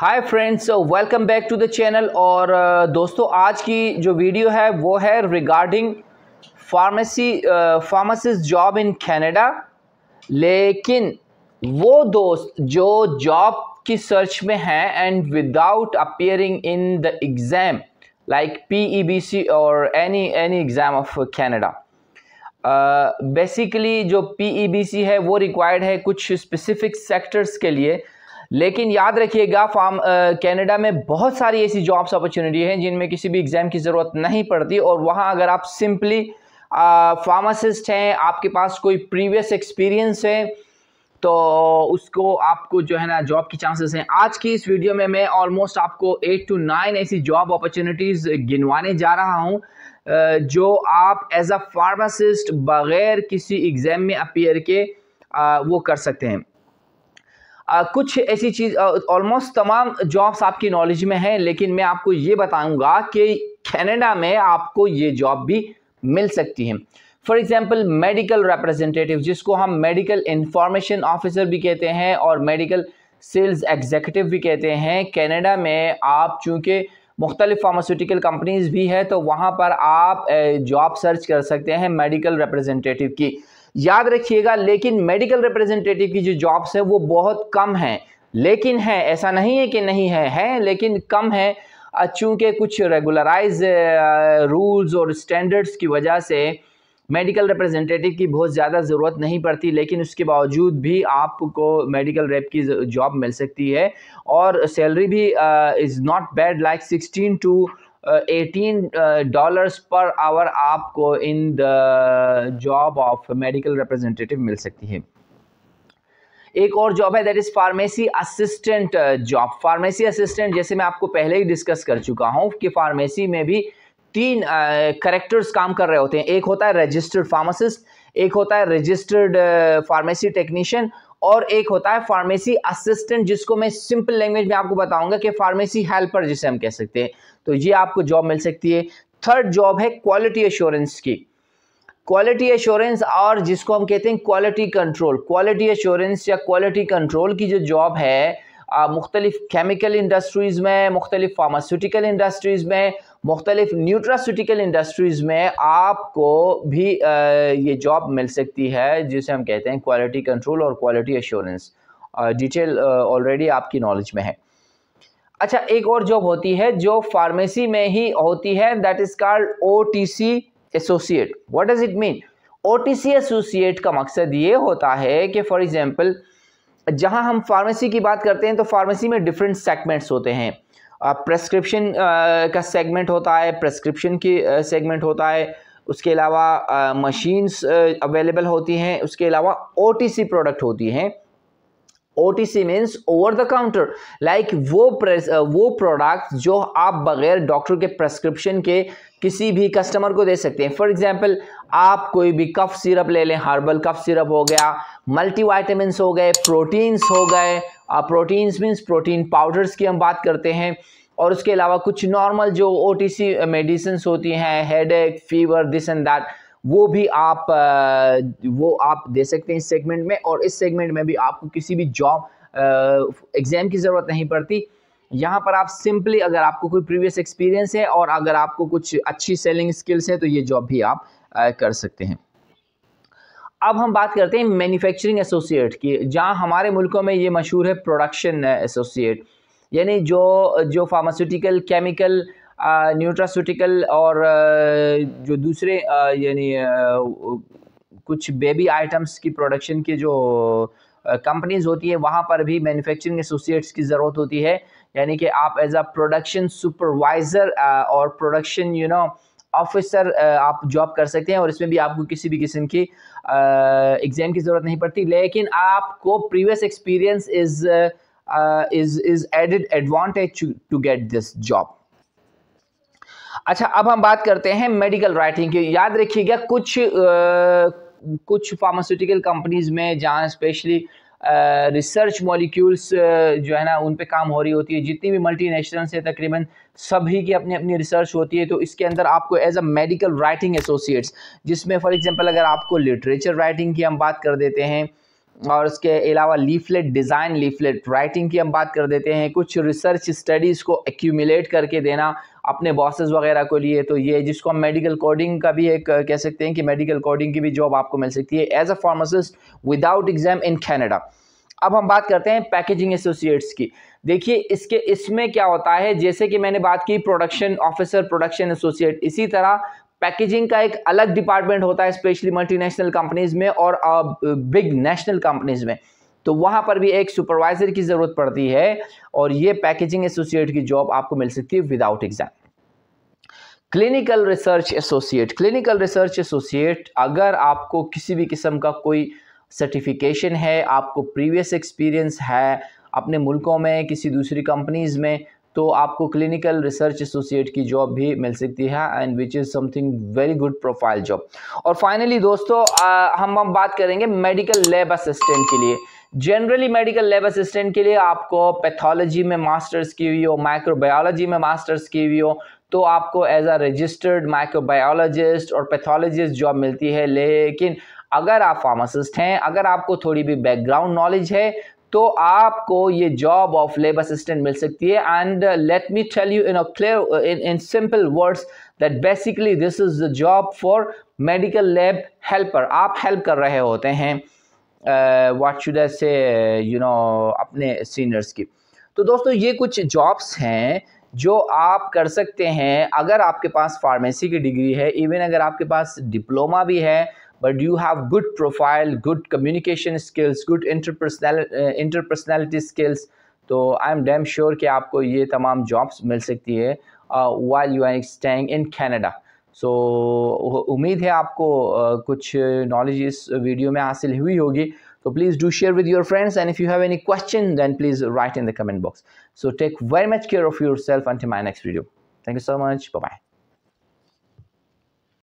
hi friends welcome back to the channel और दोस्तों आज की जो वीडियो है वो है regarding pharmacy pharmacist job in Canada लेकिन वो दोस्त जो जॉब की सर्च में हैं and without appearing in the exam like P E B C और any any exam of Canada basically जो पी ई बी सी है वो रिक्वायर्ड है कुछ स्पेसिफिक सेक्टर्स के लिए लेकिन याद रखिएगा फार्म कनाडा में बहुत सारी ऐसी जॉब्स अपॉर्चुनिटी हैं जिनमें किसी भी एग्ज़ाम की ज़रूरत नहीं पड़ती और वहाँ अगर आप सिंपली फार्मासिस्ट हैं आपके पास कोई प्रीवियस एक्सपीरियंस है तो उसको आपको जो है ना जॉब की चांसेस हैं आज की इस वीडियो में मैं ऑलमोस्ट आपको एट टू नाइन ऐसी जॉब अपॉर्चुनिटीज़ गिनवाने जा रहा हूँ जो आप एज अ फार्मासिस्ट बग़ैर किसी एग्ज़ाम में अपीयर के वो कर सकते हैं आ, कुछ ऐसी चीज़ ऑलमोस्ट तमाम जॉब्स आपकी नॉलेज में हैं लेकिन मैं आपको ये बताऊंगा कि कनाडा में आपको ये जॉब भी मिल सकती है फॉर एग्जाम्पल मेडिकल रिप्रेजेंटेटिव जिसको हम मेडिकल इंफॉर्मेशन ऑफिसर भी कहते हैं और मेडिकल सेल्स एग्जीक्यूटिव भी कहते हैं कनाडा में आप चूँकि मुख्तलिफ फार्मास्यूटिकल कंपनीज भी है तो वहाँ पर आप जॉब सर्च कर सकते हैं मेडिकल रिप्रेजेंटेटिव की याद रखिएगा लेकिन मेडिकल रिप्रेजेंटेटिव की जो जॉब्स है वो बहुत कम हैं लेकिन है ऐसा नहीं है कि नहीं है हैं लेकिन कम है चूँकि कुछ रेगुलराइज रूल्स और स्टैंडर्ड्स की वजह से मेडिकल रिप्रेजेंटेटिव की बहुत ज़्यादा ज़रूरत नहीं पड़ती लेकिन उसके बावजूद भी आपको मेडिकल रेप की जॉब मिल सकती है और सैलरी भी is not bad like sixteen to eighteen dollars per hour आपको in the job of medical representative मिल सकती है एक और जॉब है that is pharmacy assistant job pharmacy assistant जैसे मैं आपको पहले ही डिस्कस कर चुका हूँ कि फार्मेसी में भी तीन करेक्टर्स काम कर रहे होते हैं एक होता है रजिस्टर्ड फार्मासिस्ट एक होता है रजिस्टर्ड फार्मेसी टेक्नीशियन और एक होता है फार्मेसी असिस्टेंट जिसको मैं सिंपल लैंग्वेज में आपको बताऊंगा कि फार्मेसी हेल्पर जिसे हम कह सकते हैं तो ये आपको जॉब मिल सकती है थर्ड जॉब है क्वालिटी एश्योरेंस की क्वालिटी एश्योरेंस और जिसको हम कहते हैं क्वालिटी कंट्रोल क्वालिटी एश्योरेंस या क्वालिटी कंट्रोल की जो जॉब है मुख्तलिफ़ केमिकल इंडस्ट्रीज़ में मुख्तलिफ़ फार्मास्यूटिकल इंडस्ट्रीज़ में मुख्तलिफ़ न्यूट्रास्यूटिकल इंडस्ट्रीज़ में आपको भी ये जॉब मिल सकती है जिसे हम कहते हैं क्वालिटी कंट्रोल और क्वालिटी एश्योरेंस डिटेल ऑलरेडी आपकी नॉलेज में है अच्छा एक और जॉब होती है जो फार्मेसी में ही होती है that is called O T C associate what does it mean O T C associate का मकसद ये होता है कि फॉर एग्ज़ाम्पल जहां हम फार्मेसी की बात करते हैं तो फार्मेसी में डिफरेंट सेगमेंट्स होते हैं प्रेस्क्रिप्शन का सेगमेंट होता है प्रेस्क्रिप्शन की सेगमेंट होता है उसके अलावा मशीन्स अवेलेबल होती हैं उसके अलावा ओ प्रोडक्ट होती हैं O T C means over the counter like वो प्रेस uh, वो प्रोडक्ट जो आप बगैर डॉक्टर के प्रेस्क्रिप्शन के किसी भी कस्टमर को दे सकते हैं फॉर एग्जांपल आप कोई भी कफ सिरप ले लें हर्बल कफ सिरप हो गया मल्टीवाइटामस हो गए प्रोटीन्स हो गए प्रोटीन्स मीन्स प्रोटीन पाउडर्स की हम बात करते हैं और उसके अलावा कुछ नॉर्मल जो ओ टी सी मेडिसिन होती हैं हेड एक फीवर दिस एंड दैट वो भी आप वो आप दे सकते हैं इस सेगमेंट में और इस सेगमेंट में भी आपको किसी भी जॉब एग्ज़ाम की ज़रूरत नहीं पड़ती यहाँ पर आप सिंपली अगर आपको कोई प्रीवियस एक्सपीरियंस है और अगर आपको कुछ अच्छी सेलिंग स्किल्स है तो ये जॉब भी आप आ, कर सकते हैं अब हम बात करते हैं मैन्युफैक्चरिंग एसोसिएट की जहाँ हमारे मुल्कों में ये मशहूर है प्रोडक्शन एसोसिएट यानी जो जो फार्मास्यूटिकल केमिकल न्यूट्रासूटिकल और जो दूसरे यानी कुछ बेबी आइटम्स की प्रोडक्शन की जो कंपनीज होती है वहाँ पर भी मैन्युफैक्चरिंग एसोसिएट्स की ज़रूरत होती है यानी कि आप एज अ प्रोडक्शन सुपरवाइज़र और प्रोडक्शन यू नो ऑफिसर आप जॉब कर सकते हैं और इसमें भी आपको किसी भी किस्म की एग्ज़ाम की ज़रूरत नहीं पड़ती लेकिन आपको previous experience is is is added advantage to get this job अच्छा अब हम बात करते हैं मेडिकल राइटिंग की याद रखिएगा कुछ आ, कुछ फार्मास्यूटिकल कंपनीज में जहाँ स्पेशली रिसर्च मॉलिक्यूल्स जो है ना उन पे काम हो रही होती है जितनी भी मल्टीनेशनल्स है तकरीबन सभी की अपनी अपनी रिसर्च होती है तो इसके अंदर आपको as a medical writing associates जिसमें फॉर एग्जांपल अगर आपको लिटरेचर राइटिंग की हम बात कर देते हैं और उसके अलावा लीफलेट डिज़ाइन लीफलेट राइटिंग की हम बात कर देते हैं कुछ रिसर्च स्टडीज़ को एक्यूमिलेट करके देना अपने बॉसेस वगैरह को लिए तो ये जिसको हम मेडिकल कोडिंग का भी एक कह सकते हैं कि मेडिकल कोडिंग की भी जॉब आपको मिल सकती है as a pharmacist without exam in Canada अब हम बात करते हैं पैकेजिंग एसोसिएट्स की देखिए इसके इसमें क्या होता है जैसे कि मैंने बात की प्रोडक्शन ऑफिसर प्रोडक्शन एसोसिएट इसी तरह पैकेजिंग का एक अलग डिपार्टमेंट होता है स्पेशली मल्टीनेशनल कंपनीज में और बिग नेशनल कंपनीज में तो वहाँ पर भी एक सुपरवाइजर की ज़रूरत पड़ती है और ये पैकेजिंग एसोसिएट की जॉब आपको मिल सकती है without exam clinical research associate clinical research associate अगर आपको किसी भी किस्म का कोई सर्टिफिकेशन है आपको प्रीवियस एक्सपीरियंस है अपने मुल्कों में किसी दूसरी कंपनीज़ में तो आपको क्लिनिकल रिसर्च एसोसिएट की जॉब भी मिल सकती है and which is something very good profile job और फाइनली दोस्तों आ, हम हम बात करेंगे मेडिकल लैब असिस्टेंट के लिए जनरली मेडिकल लैब असिस्टेंट के लिए आपको पैथोलॉजी में मास्टर्स की हुई हो माइक्रोबायोलॉजी में मास्टर्स की हुई हो तो आपको एज अ रजिस्टर्ड माइक्रोबायोलॉजिस्ट और पैथोलॉजिस्ट जॉब मिलती है लेकिन अगर आप फार्मासिस्ट हैं अगर आपको थोड़ी भी बैकग्राउंड नॉलेज है तो आपको ये जॉब ऑफ लेबर असिस्टेंट मिल सकती है and let me tell you in a clear in in simple words that basically this is the job for medical lab helper आप हेल्प कर रहे होते हैं वाट शुड आई से यू नो अपने सीनियर्स की तो दोस्तों ये कुछ जॉब्स हैं जो आप कर सकते हैं अगर आपके पास फार्मेसी की डिग्री है इवन अगर आपके पास डिप्लोमा भी है but you have good profile good communication skills good interpersonal uh, interpersonality skills तो आई एम डैम श्योर कि आपको ये तमाम जॉब्स मिल सकती है while you are staying in Canada so उम्मीद है आपको uh, कुछ नॉलेज इस वीडियो में हासिल हुई होगी तो please do share with your friends and if you have any question then please write in the comment box so take very much care of yourself and my next video thank you so much bye